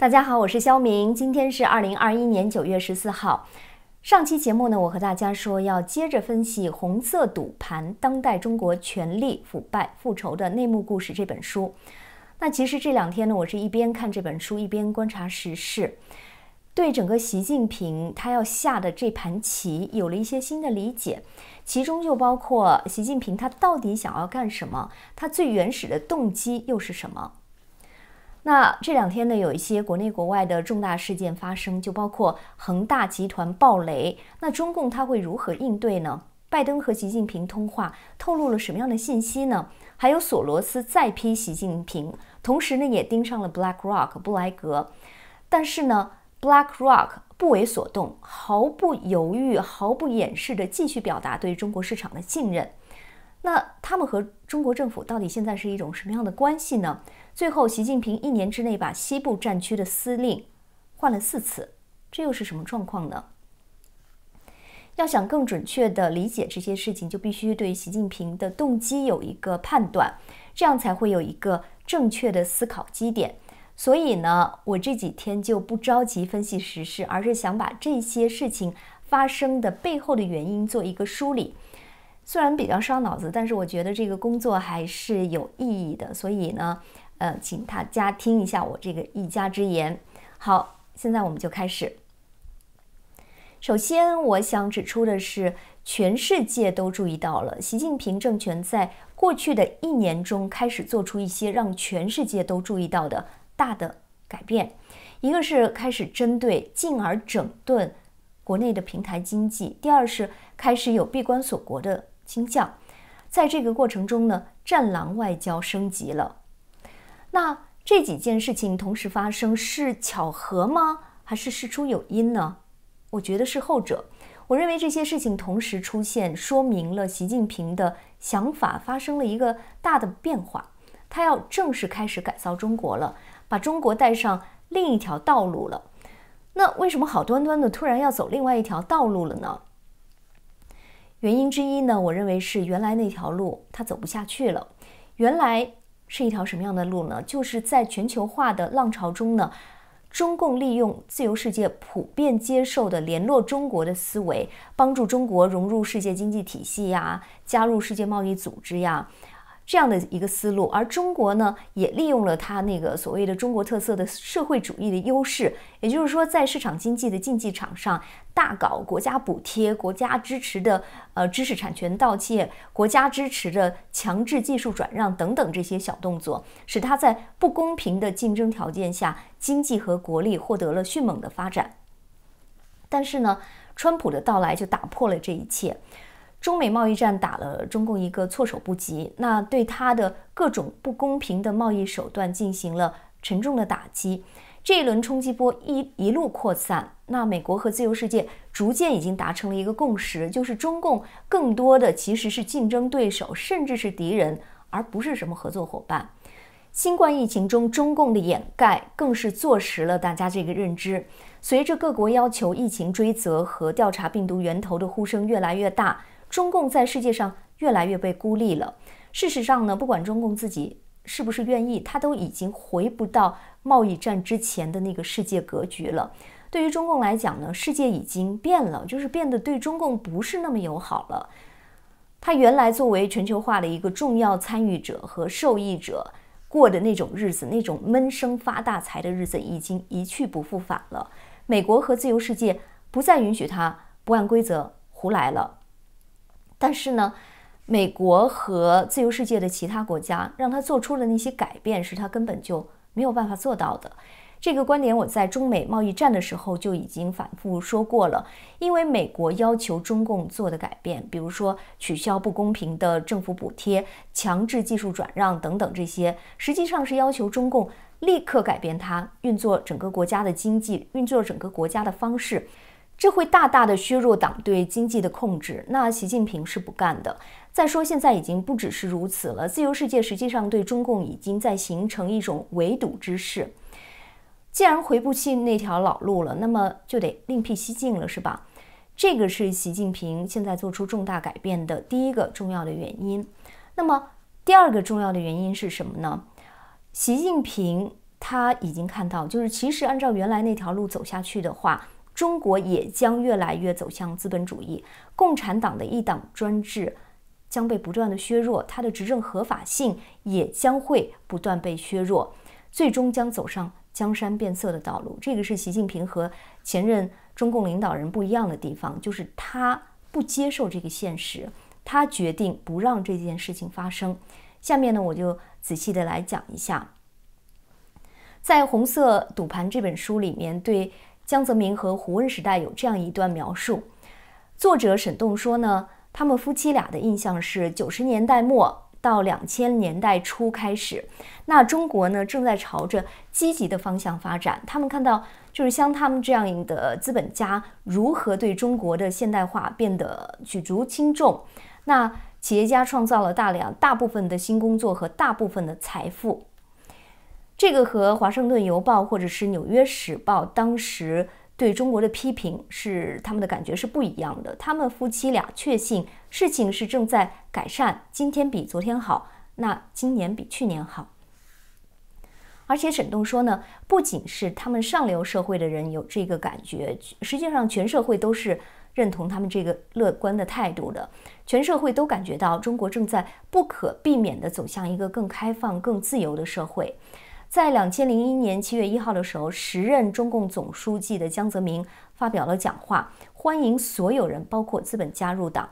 大家好，我是肖明。今天是二零二一年九月十四号。上期节目呢，我和大家说要接着分析《红色赌盘：当代中国权力腐败复仇的内幕故事》这本书。那其实这两天呢，我是一边看这本书，一边观察时事，对整个习近平他要下的这盘棋有了一些新的理解。其中就包括习近平他到底想要干什么，他最原始的动机又是什么。那这两天呢，有一些国内国外的重大事件发生，就包括恒大集团暴雷。那中共他会如何应对呢？拜登和习近平通话透露了什么样的信息呢？还有索罗斯再批习近平，同时呢也盯上了 BlackRock 布莱格，但是呢 BlackRock 不为所动，毫不犹豫、毫不掩饰地继续表达对中国市场的信任。那他们和中国政府到底现在是一种什么样的关系呢？最后，习近平一年之内把西部战区的司令换了四次，这又是什么状况呢？要想更准确地理解这些事情，就必须对习近平的动机有一个判断，这样才会有一个正确的思考基点。所以呢，我这几天就不着急分析时事，而是想把这些事情发生的背后的原因做一个梳理。虽然比较伤脑子，但是我觉得这个工作还是有意义的。所以呢，呃，请大家听一下我这个一家之言。好，现在我们就开始。首先，我想指出的是，全世界都注意到了，习近平政权在过去的一年中开始做出一些让全世界都注意到的大的改变。一个是开始针对，进而整顿国内的平台经济；第二是开始有闭关锁国的。倾向，在这个过程中呢，战狼外交升级了。那这几件事情同时发生，是巧合吗？还是事出有因呢？我觉得是后者。我认为这些事情同时出现，说明了习近平的想法发生了一个大的变化，他要正式开始改造中国了，把中国带上另一条道路了。那为什么好端端的突然要走另外一条道路了呢？原因之一呢，我认为是原来那条路它走不下去了。原来是一条什么样的路呢？就是在全球化的浪潮中呢，中共利用自由世界普遍接受的联络中国的思维，帮助中国融入世界经济体系呀，加入世界贸易组织呀。这样的一个思路，而中国呢，也利用了它那个所谓的中国特色的社会主义的优势，也就是说，在市场经济的竞技场上大搞国家补贴、国家支持的呃知识产权盗窃、国家支持的强制技术转让等等这些小动作，使它在不公平的竞争条件下，经济和国力获得了迅猛的发展。但是呢，川普的到来就打破了这一切。中美贸易战打了中共一个措手不及，那对他的各种不公平的贸易手段进行了沉重的打击。这一轮冲击波一一路扩散，那美国和自由世界逐渐已经达成了一个共识，就是中共更多的其实是竞争对手，甚至是敌人，而不是什么合作伙伴。新冠疫情中，中共的掩盖更是坐实了大家这个认知。随着各国要求疫情追责和调查病毒源头的呼声越来越大。中共在世界上越来越被孤立了。事实上呢，不管中共自己是不是愿意，他都已经回不到贸易战之前的那个世界格局了。对于中共来讲呢，世界已经变了，就是变得对中共不是那么友好了。他原来作为全球化的一个重要参与者和受益者过的那种日子，那种闷声发大财的日子，已经一去不复返了。美国和自由世界不再允许他不按规则胡来了。但是呢，美国和自由世界的其他国家让他做出的那些改变，是他根本就没有办法做到的。这个观点我在中美贸易战的时候就已经反复说过了。因为美国要求中共做的改变，比如说取消不公平的政府补贴、强制技术转让等等这些，实际上是要求中共立刻改变它运作整个国家的经济、运作整个国家的方式。这会大大的削弱党对经济的控制。那习近平是不干的。再说，现在已经不只是如此了，自由世界实际上对中共已经在形成一种围堵之势。既然回不去那条老路了，那么就得另辟蹊径了，是吧？这个是习近平现在做出重大改变的第一个重要的原因。那么第二个重要的原因是什么呢？习近平他已经看到，就是其实按照原来那条路走下去的话。中国也将越来越走向资本主义，共产党的一党专制将被不断的削弱，它的执政合法性也将会不断被削弱，最终将走上江山变色的道路。这个是习近平和前任中共领导人不一样的地方，就是他不接受这个现实，他决定不让这件事情发生。下面呢，我就仔细的来讲一下，在《红色赌盘》这本书里面对。江泽民和胡温时代有这样一段描述，作者沈栋说呢，他们夫妻俩的印象是九十年代末到两千年代初开始，那中国呢正在朝着积极的方向发展，他们看到就是像他们这样的资本家如何对中国的现代化变得举足轻重，那企业家创造了大量大部分的新工作和大部分的财富。这个和《华盛顿邮报》或者是《纽约时报》当时对中国的批评是他们的感觉是不一样的。他们夫妻俩确信事情是正在改善，今天比昨天好，那今年比去年好。而且沈栋说呢，不仅是他们上流社会的人有这个感觉，实际上全社会都是认同他们这个乐观的态度的。全社会都感觉到中国正在不可避免地走向一个更开放、更自由的社会。在两千零一年七月一号的时候，时任中共总书记的江泽民发表了讲话，欢迎所有人，包括资本家入党。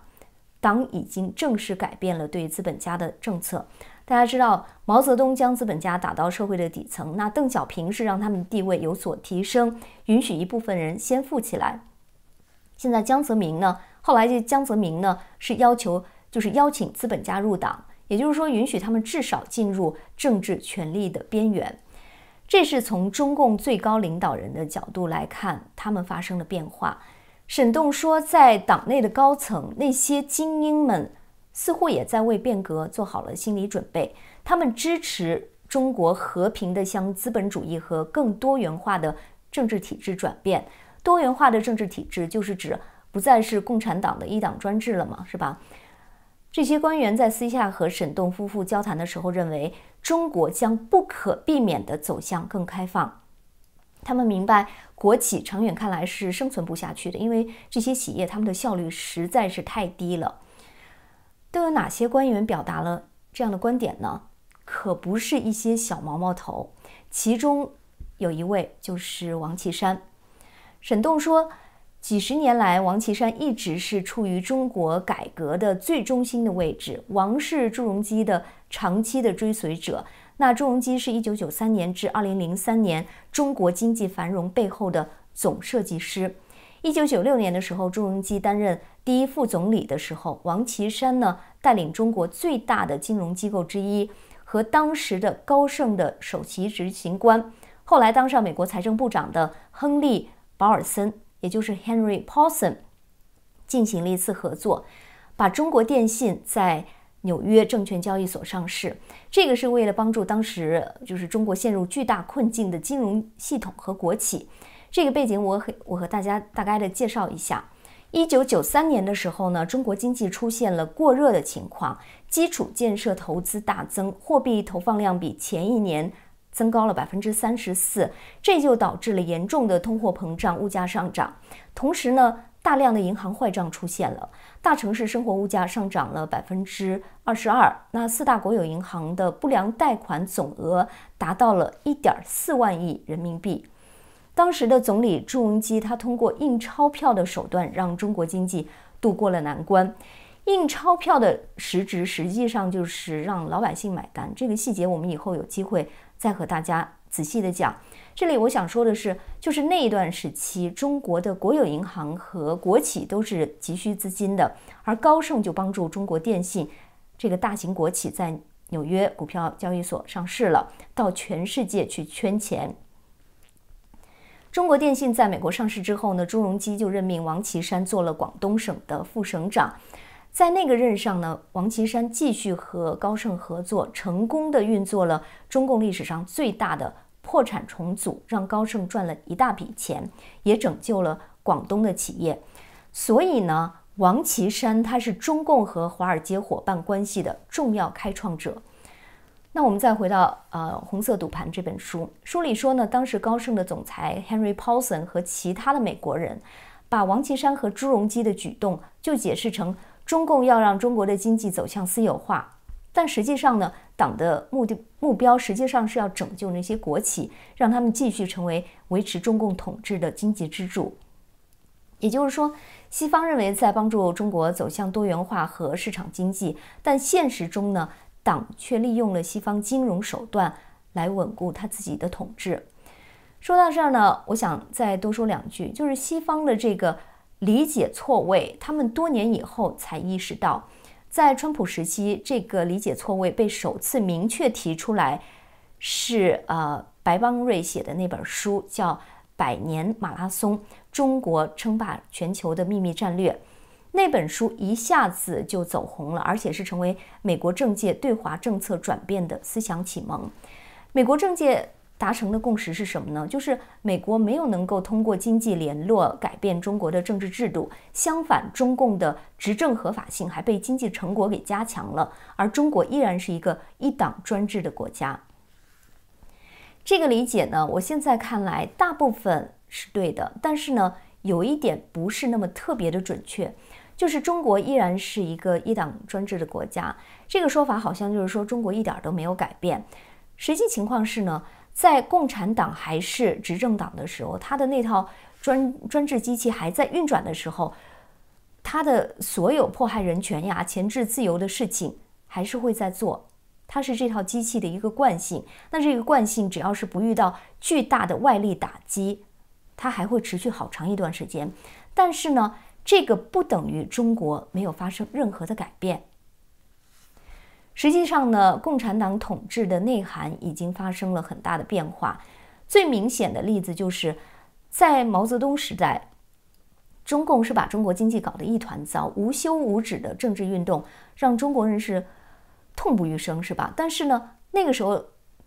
党已经正式改变了对资本家的政策。大家知道，毛泽东将资本家打到社会的底层，那邓小平是让他们地位有所提升，允许一部分人先富起来。现在江泽民呢，后来这江泽民呢是要求，就是邀请资本家入党。也就是说，允许他们至少进入政治权力的边缘，这是从中共最高领导人的角度来看，他们发生了变化。沈栋说，在党内的高层，那些精英们似乎也在为变革做好了心理准备，他们支持中国和平地向资本主义和更多元化的政治体制转变。多元化的政治体制就是指不再是共产党的一党专制了嘛，是吧？这些官员在私下和沈栋夫妇交谈的时候，认为中国将不可避免地走向更开放。他们明白，国企长远看来是生存不下去的，因为这些企业他们的效率实在是太低了。都有哪些官员表达了这样的观点呢？可不是一些小毛毛头，其中有一位就是王岐山。沈栋说。几十年来，王岐山一直是处于中国改革的最中心的位置。王是朱镕基的长期的追随者。那朱镕基是一九九三年至二零零三年中国经济繁荣背后的总设计师。一九九六年的时候，朱镕基担任第一副总理的时候，王岐山呢带领中国最大的金融机构之一和当时的高盛的首席执行官，后来当上美国财政部长的亨利保尔森。也就是 Henry Paulson 进行了一次合作，把中国电信在纽约证券交易所上市。这个是为了帮助当时就是中国陷入巨大困境的金融系统和国企。这个背景我很我和大家大概的介绍一下。一九九三年的时候呢，中国经济出现了过热的情况，基础建设投资大增，货币投放量比前一年。增高了百分之三十四，这就导致了严重的通货膨胀，物价上涨。同时呢，大量的银行坏账出现了。大城市生活物价上涨了百分之二十二。那四大国有银行的不良贷款总额达到了一点四万亿人民币。当时的总理朱镕基，他通过印钞票的手段，让中国经济度过了难关。印钞票的实质，实际上就是让老百姓买单。这个细节，我们以后有机会。再和大家仔细的讲，这里我想说的是，就是那一段时期，中国的国有银行和国企都是急需资金的，而高盛就帮助中国电信这个大型国企在纽约股票交易所上市了，到全世界去圈钱。中国电信在美国上市之后呢，朱镕基就任命王岐山做了广东省的副省长。在那个任上呢，王岐山继续和高盛合作，成功的运作了中共历史上最大的破产重组，让高盛赚了一大笔钱，也拯救了广东的企业。所以呢，王岐山他是中共和华尔街伙伴关系的重要开创者。那我们再回到呃《红色赌盘》这本书，书里说呢，当时高盛的总裁 Henry Paulson 和其他的美国人，把王岐山和朱镕基的举动就解释成。中共要让中国的经济走向私有化，但实际上呢，党的目的目标实际上是要拯救那些国企，让他们继续成为维持中共统治的经济支柱。也就是说，西方认为在帮助中国走向多元化和市场经济，但现实中呢，党却利用了西方金融手段来稳固他自己的统治。说到这儿呢，我想再多说两句，就是西方的这个。理解错位，他们多年以后才意识到，在川普时期，这个理解错位被首次明确提出来，是呃，白邦瑞写的那本书，叫《百年马拉松：中国称霸全球的秘密战略》，那本书一下子就走红了，而且是成为美国政界对华政策转变的思想启蒙，美国政界。达成的共识是什么呢？就是美国没有能够通过经济联络改变中国的政治制度，相反，中共的执政合法性还被经济成果给加强了，而中国依然是一个一党专制的国家。这个理解呢，我现在看来大部分是对的，但是呢，有一点不是那么特别的准确，就是中国依然是一个一党专制的国家。这个说法好像就是说中国一点都没有改变，实际情况是呢。在共产党还是执政党的时候，他的那套专专制机器还在运转的时候，他的所有迫害人权呀、钳制自由的事情还是会在做。它是这套机器的一个惯性，那这个惯性只要是不遇到巨大的外力打击，它还会持续好长一段时间。但是呢，这个不等于中国没有发生任何的改变。实际上呢，共产党统治的内涵已经发生了很大的变化。最明显的例子就是，在毛泽东时代，中共是把中国经济搞得一团糟，无休无止的政治运动让中国人是痛不欲生，是吧？但是呢，那个时候。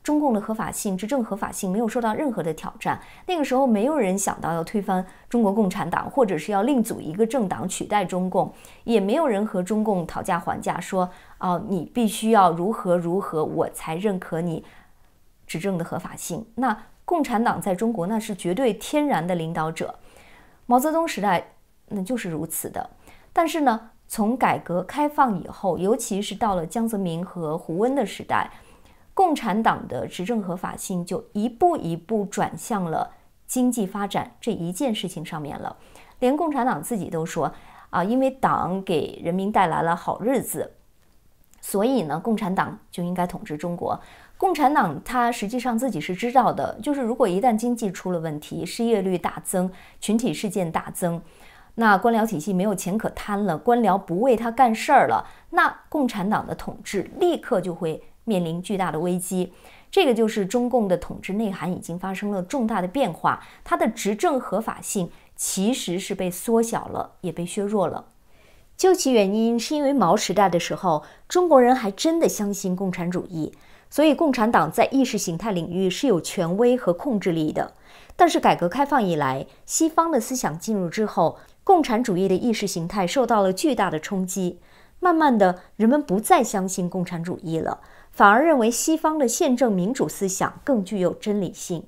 中共的合法性、执政合法性没有受到任何的挑战。那个时候，没有人想到要推翻中国共产党，或者是要另组一个政党取代中共，也没有人和中共讨价还价说：“哦，你必须要如何如何，我才认可你执政的合法性。”那共产党在中国那是绝对天然的领导者，毛泽东时代那就是如此的。但是呢，从改革开放以后，尤其是到了江泽民和胡温的时代。共产党的执政合法性就一步一步转向了经济发展这一件事情上面了。连共产党自己都说：“啊，因为党给人民带来了好日子，所以呢，共产党就应该统治中国。”共产党他实际上自己是知道的，就是如果一旦经济出了问题，失业率大增，群体事件大增，那官僚体系没有钱可贪了，官僚不为他干事儿了，那共产党的统治立刻就会。面临巨大的危机，这个就是中共的统治内涵已经发生了重大的变化，它的执政合法性其实是被缩小了，也被削弱了。究其原因，是因为毛时代的时候，中国人还真的相信共产主义，所以共产党在意识形态领域是有权威和控制力的。但是改革开放以来，西方的思想进入之后，共产主义的意识形态受到了巨大的冲击，慢慢的人们不再相信共产主义了。反而认为西方的宪政民主思想更具有真理性。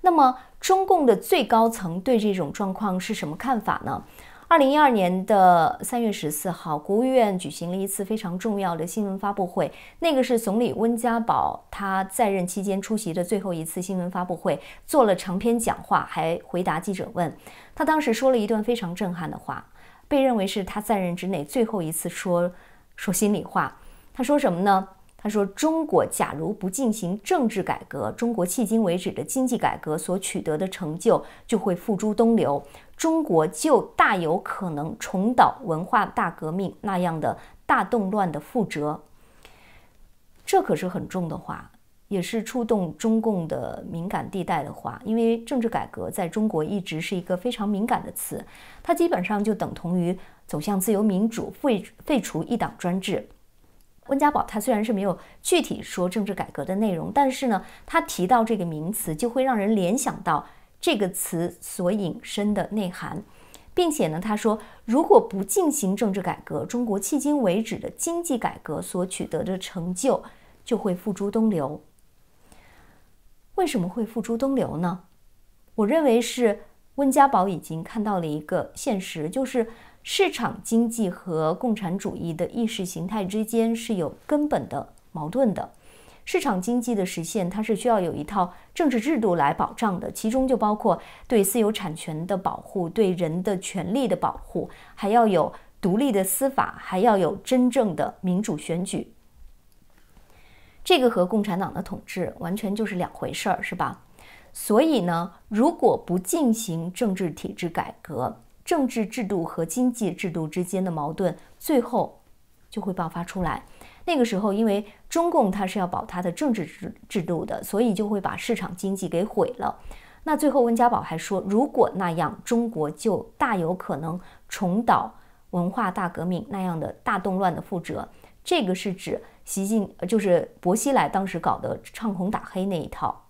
那么，中共的最高层对这种状况是什么看法呢？二零一二年的三月十四号，国务院举行了一次非常重要的新闻发布会，那个是总理温家宝他在任期间出席的最后一次新闻发布会，做了长篇讲话，还回答记者问。他当时说了一段非常震撼的话，被认为是他在任之内最后一次说说心里话。他说什么呢？他说：“中国假如不进行政治改革，中国迄今为止的经济改革所取得的成就就会付诸东流，中国就大有可能重蹈文化大革命那样的大动乱的覆辙。”这可是很重的话，也是触动中共的敏感地带的话，因为政治改革在中国一直是一个非常敏感的词，它基本上就等同于走向自由民主、废废除一党专制。温家宝他虽然是没有具体说政治改革的内容，但是呢，他提到这个名词就会让人联想到这个词所引申的内涵，并且呢，他说如果不进行政治改革，中国迄今为止的经济改革所取得的成就就会付诸东流。为什么会付诸东流呢？我认为是温家宝已经看到了一个现实，就是。市场经济和共产主义的意识形态之间是有根本的矛盾的。市场经济的实现，它是需要有一套政治制度来保障的，其中就包括对私有产权的保护、对人的权利的保护，还要有独立的司法，还要有真正的民主选举。这个和共产党的统治完全就是两回事儿，是吧？所以呢，如果不进行政治体制改革，政治制度和经济制度之间的矛盾，最后就会爆发出来。那个时候，因为中共它是要保它的政治制制度的，所以就会把市场经济给毁了。那最后，温家宝还说，如果那样，中国就大有可能重蹈文化大革命那样的大动乱的覆辙。这个是指习近，就是薄熙来当时搞的唱红打黑那一套。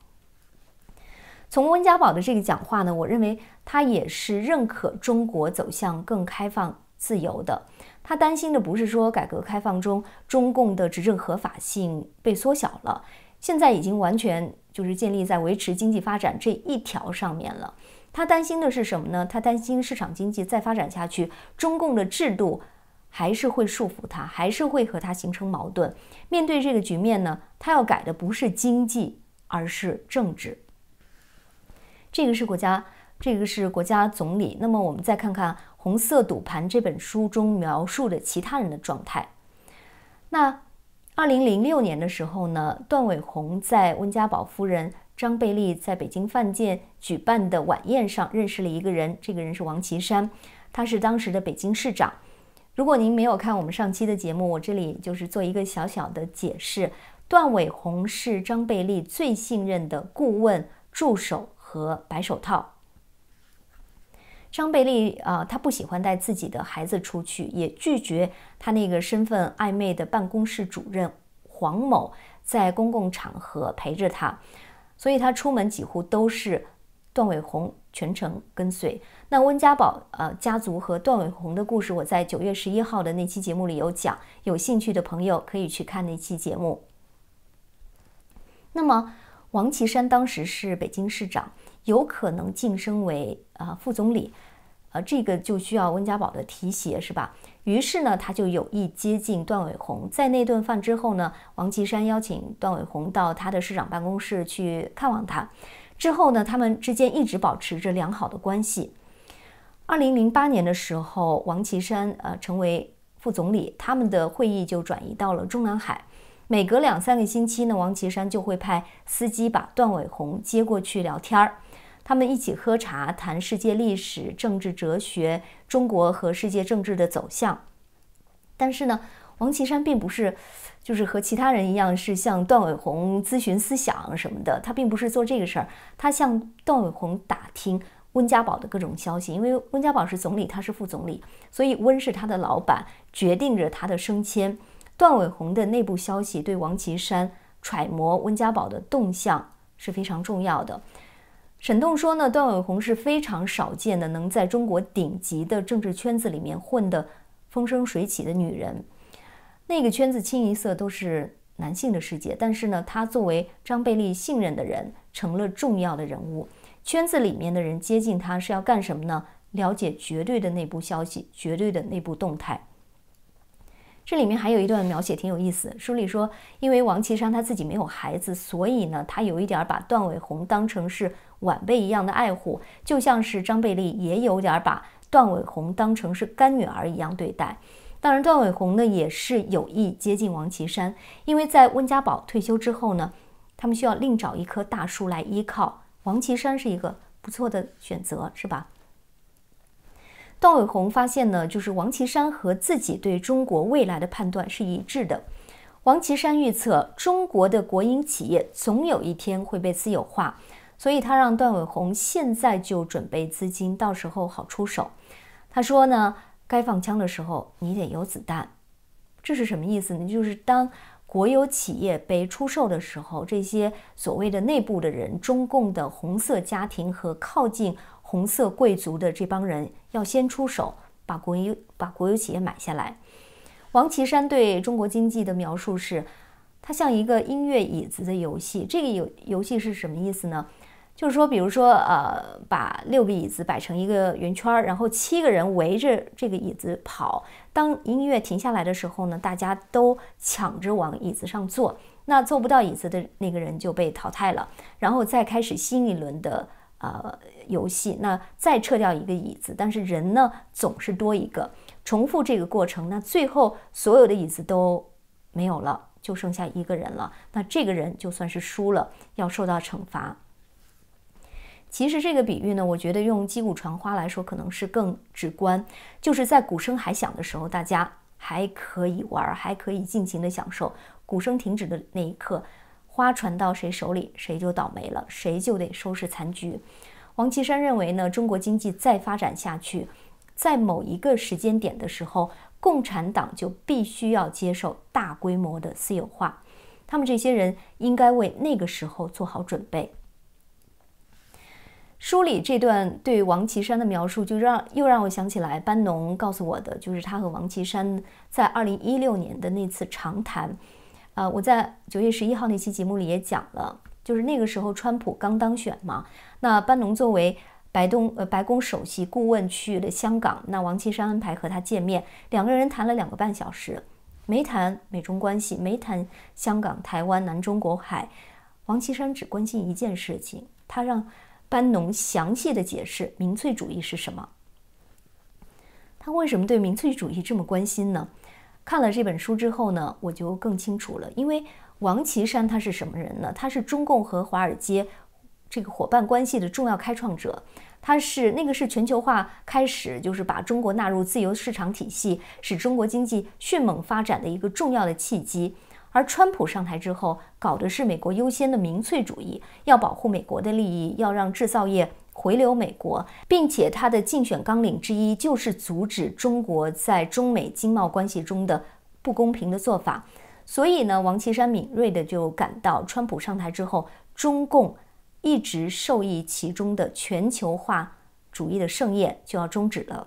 从温家宝的这个讲话呢，我认为他也是认可中国走向更开放、自由的。他担心的不是说改革开放中中共的执政合法性被缩小了，现在已经完全就是建立在维持经济发展这一条上面了。他担心的是什么呢？他担心市场经济再发展下去，中共的制度还是会束缚他，还是会和他形成矛盾。面对这个局面呢，他要改的不是经济，而是政治。这个是国家，这个是国家总理。那么我们再看看《红色赌盘》这本书中描述的其他人的状态。那二零零六年的时候呢，段伟宏在温家宝夫人张贝利在北京饭店举办的晚宴上认识了一个人，这个人是王岐山，他是当时的北京市长。如果您没有看我们上期的节目，我这里就是做一个小小的解释：段伟宏是张贝利最信任的顾问助手。和白手套，张贝利啊，他不喜欢带自己的孩子出去，也拒绝他那个身份暧昧的办公室主任黄某在公共场合陪着他，所以他出门几乎都是段伟宏全程跟随。那温家宝呃家族和段伟宏的故事，我在九月十一号的那期节目里有讲，有兴趣的朋友可以去看那期节目。那么。王岐山当时是北京市长，有可能晋升为啊副总理，呃，这个就需要温家宝的提携是吧？于是呢，他就有意接近段伟宏。在那顿饭之后呢，王岐山邀请段伟宏到他的市长办公室去看望他。之后呢，他们之间一直保持着良好的关系。二零零八年的时候，王岐山呃成为副总理，他们的会议就转移到了中南海。每隔两三个星期呢，王岐山就会派司机把段伟宏接过去聊天儿。他们一起喝茶，谈世界历史、政治、哲学，中国和世界政治的走向。但是呢，王岐山并不是，就是和其他人一样，是向段伟宏咨询思想什么的。他并不是做这个事儿，他向段伟宏打听温家宝的各种消息。因为温家宝是总理，他是副总理，所以温是他的老板，决定着他的升迁。段伟红的内部消息对王岐山揣摩温家宝的动向是非常重要的。沈栋说呢，段伟红是非常少见的能在中国顶级的政治圈子里面混得风生水起的女人。那个圈子清一色都是男性的世界，但是呢，她作为张贝利信任的人，成了重要的人物。圈子里面的人接近她是要干什么呢？了解绝对的内部消息，绝对的内部动态。这里面还有一段描写挺有意思。书里说，因为王岐山他自己没有孩子，所以呢，他有一点把段伟宏当成是晚辈一样的爱护，就像是张贝利也有点把段伟宏当成是干女儿一样对待。当然，段伟宏呢也是有意接近王岐山，因为在温家宝退休之后呢，他们需要另找一棵大树来依靠，王岐山是一个不错的选择，是吧？段伟宏发现呢，就是王岐山和自己对中国未来的判断是一致的。王岐山预测中国的国营企业总有一天会被私有化，所以他让段伟宏现在就准备资金，到时候好出手。他说呢，该放枪的时候你得有子弹。这是什么意思呢？就是当国有企业被出售的时候，这些所谓的内部的人、中共的红色家庭和靠近。红色贵族的这帮人要先出手，把国有把国有企业买下来。王岐山对中国经济的描述是，它像一个音乐椅子的游戏。这个游游戏是什么意思呢？就是说，比如说，呃，把六个椅子摆成一个圆圈，然后七个人围着这个椅子跑。当音乐停下来的时候呢，大家都抢着往椅子上坐。那坐不到椅子的那个人就被淘汰了，然后再开始新一轮的呃。游戏那再撤掉一个椅子，但是人呢总是多一个，重复这个过程，那最后所有的椅子都没有了，就剩下一个人了。那这个人就算是输了，要受到惩罚。其实这个比喻呢，我觉得用击鼓传花来说可能是更直观。就是在鼓声还响的时候，大家还可以玩，还可以尽情的享受；鼓声停止的那一刻，花传到谁手里，谁就倒霉了，谁就得收拾残局。王岐山认为呢，中国经济再发展下去，在某一个时间点的时候，共产党就必须要接受大规模的私有化，他们这些人应该为那个时候做好准备。书里这段对王岐山的描述，就让又让我想起来班农告诉我的，就是他和王岐山在二零一六年的那次长谈。啊，我在九月十一号那期节目里也讲了。就是那个时候，川普刚当选嘛。那班农作为白东呃白宫首席顾问去了香港。那王岐山安排和他见面，两个人谈了两个半小时，没谈美中关系，没谈香港、台湾、南中国海。王岐山只关心一件事情，他让班农详细的解释民粹主义是什么。他为什么对民粹主义这么关心呢？看了这本书之后呢，我就更清楚了，因为。王岐山他是什么人呢？他是中共和华尔街这个伙伴关系的重要开创者，他是那个是全球化开始，就是把中国纳入自由市场体系，使中国经济迅猛发展的一个重要的契机。而川普上台之后，搞的是美国优先的民粹主义，要保护美国的利益，要让制造业回流美国，并且他的竞选纲领之一就是阻止中国在中美经贸关系中的不公平的做法。所以呢，王岐山敏锐的就感到，川普上台之后，中共一直受益其中的全球化主义的盛宴就要终止了。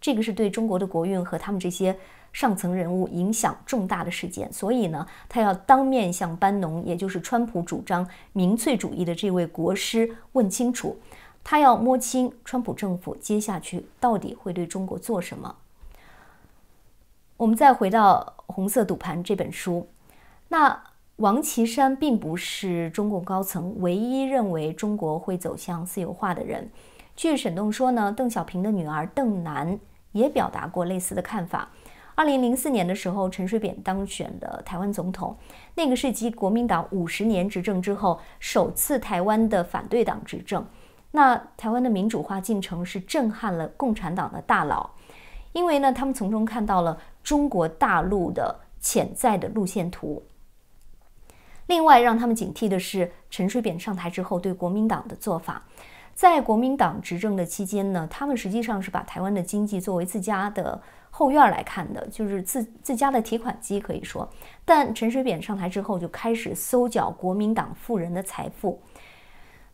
这个是对中国的国运和他们这些上层人物影响重大的事件，所以呢，他要当面向班农，也就是川普主张民粹主义的这位国师问清楚，他要摸清川普政府接下去到底会对中国做什么。我们再回到。《红色赌盘》这本书，那王岐山并不是中共高层唯一认为中国会走向私有化的人。据沈栋说呢，邓小平的女儿邓楠也表达过类似的看法。二零零四年的时候，陈水扁当选了台湾总统，那个是继国民党五十年执政之后首次台湾的反对党执政。那台湾的民主化进程是震撼了共产党的大佬。因为呢，他们从中看到了中国大陆的潜在的路线图。另外，让他们警惕的是陈水扁上台之后对国民党的做法。在国民党执政的期间呢，他们实际上是把台湾的经济作为自家的后院来看的，就是自自家的提款机可以说。但陈水扁上台之后，就开始搜缴国民党富人的财富。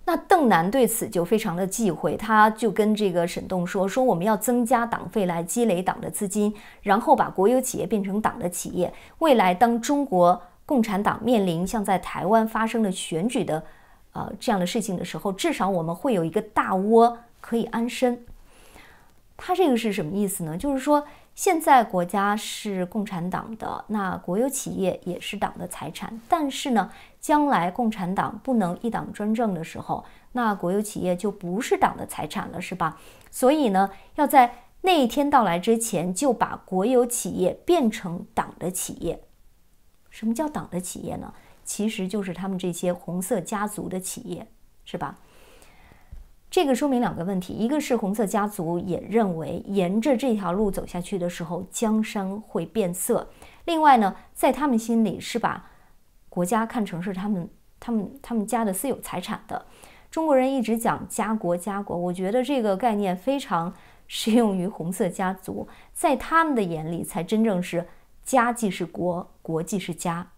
那邓南对此就非常的忌讳，他就跟这个沈栋说：“说我们要增加党费来积累党的资金，然后把国有企业变成党的企业。未来当中国共产党面临像在台湾发生了选举的，呃这样的事情的时候，至少我们会有一个大窝可以安身。”他这个是什么意思呢？就是说。现在国家是共产党的，那国有企业也是党的财产。但是呢，将来共产党不能一党专政的时候，那国有企业就不是党的财产了，是吧？所以呢，要在那一天到来之前，就把国有企业变成党的企业。什么叫党的企业呢？其实就是他们这些红色家族的企业，是吧？这个说明两个问题，一个是红色家族也认为沿着这条路走下去的时候，江山会变色。另外呢，在他们心里是把国家看成是他们他们他们家的私有财产的。中国人一直讲家国家国，我觉得这个概念非常适用于红色家族，在他们的眼里才真正是家即是国，国即是家。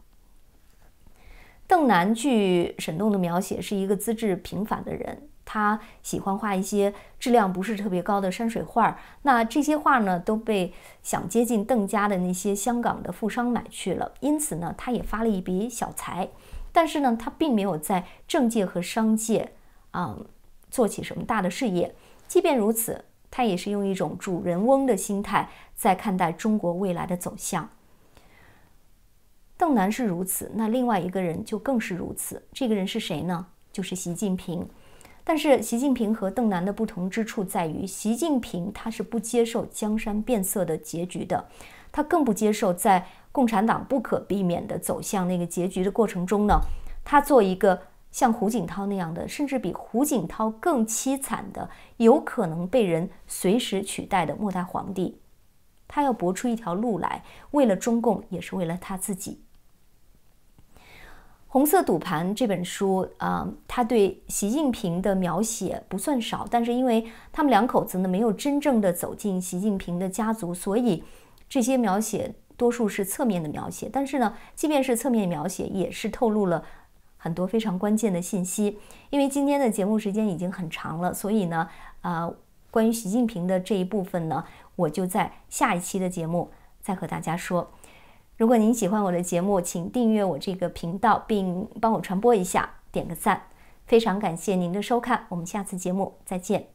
邓楠据沈栋的描写是一个资质平凡的人。他喜欢画一些质量不是特别高的山水画，那这些画呢都被想接近邓家的那些香港的富商买去了。因此呢，他也发了一笔小财，但是呢，他并没有在政界和商界啊做起什么大的事业。即便如此，他也是用一种主人翁的心态在看待中国未来的走向。邓南是如此，那另外一个人就更是如此。这个人是谁呢？就是习近平。但是习近平和邓南的不同之处在于，习近平他是不接受江山变色的结局的，他更不接受在共产党不可避免地走向那个结局的过程中呢，他做一个像胡锦涛那样的，甚至比胡锦涛更凄惨的，有可能被人随时取代的末代皇帝，他要搏出一条路来，为了中共，也是为了他自己。《红色赌盘》这本书啊，他对习近平的描写不算少，但是因为他们两口子呢没有真正的走进习近平的家族，所以这些描写多数是侧面的描写。但是呢，即便是侧面描写，也是透露了很多非常关键的信息。因为今天的节目时间已经很长了，所以呢，啊，关于习近平的这一部分呢，我就在下一期的节目再和大家说。如果您喜欢我的节目，请订阅我这个频道，并帮我传播一下，点个赞，非常感谢您的收看，我们下次节目再见。